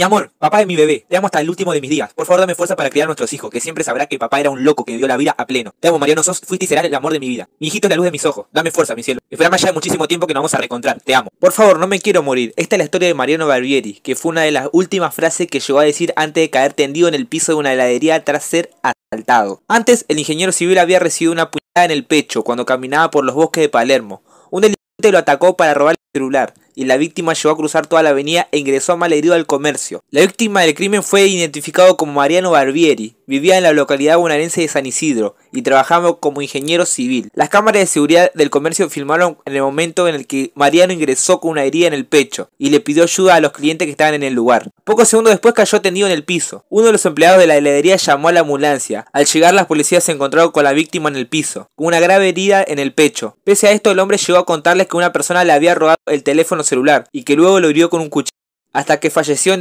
Mi amor, papá de mi bebé, te amo hasta el último de mis días. Por favor, dame fuerza para criar a nuestros hijos, que siempre sabrá que papá era un loco que dio la vida a pleno. Te amo, Mariano, sos, fuiste y serás el amor de mi vida. Mi hijito es la luz de mis ojos. Dame fuerza, mi cielo. Esperamos ya de muchísimo tiempo que nos vamos a reencontrar. Te amo. Por favor, no me quiero morir. Esta es la historia de Mariano Barbieri, que fue una de las últimas frases que llegó a decir antes de caer tendido en el piso de una heladería tras ser asaltado. Antes, el ingeniero civil había recibido una puñalada en el pecho cuando caminaba por los bosques de Palermo. Un delincuente lo atacó para robarle celular y la víctima llegó a cruzar toda la avenida e ingresó mal herido al comercio. La víctima del crimen fue identificado como Mariano Barbieri, vivía en la localidad bonaerense de San Isidro y trabajaba como ingeniero civil. Las cámaras de seguridad del comercio filmaron en el momento en el que Mariano ingresó con una herida en el pecho y le pidió ayuda a los clientes que estaban en el lugar. Pocos segundos después cayó tendido en el piso. Uno de los empleados de la heladería llamó a la ambulancia. Al llegar las policías se encontraron con la víctima en el piso, con una grave herida en el pecho. Pese a esto el hombre llegó a contarles que una persona le había robado el teléfono celular y que luego lo hirió con un cuchillo hasta que falleció en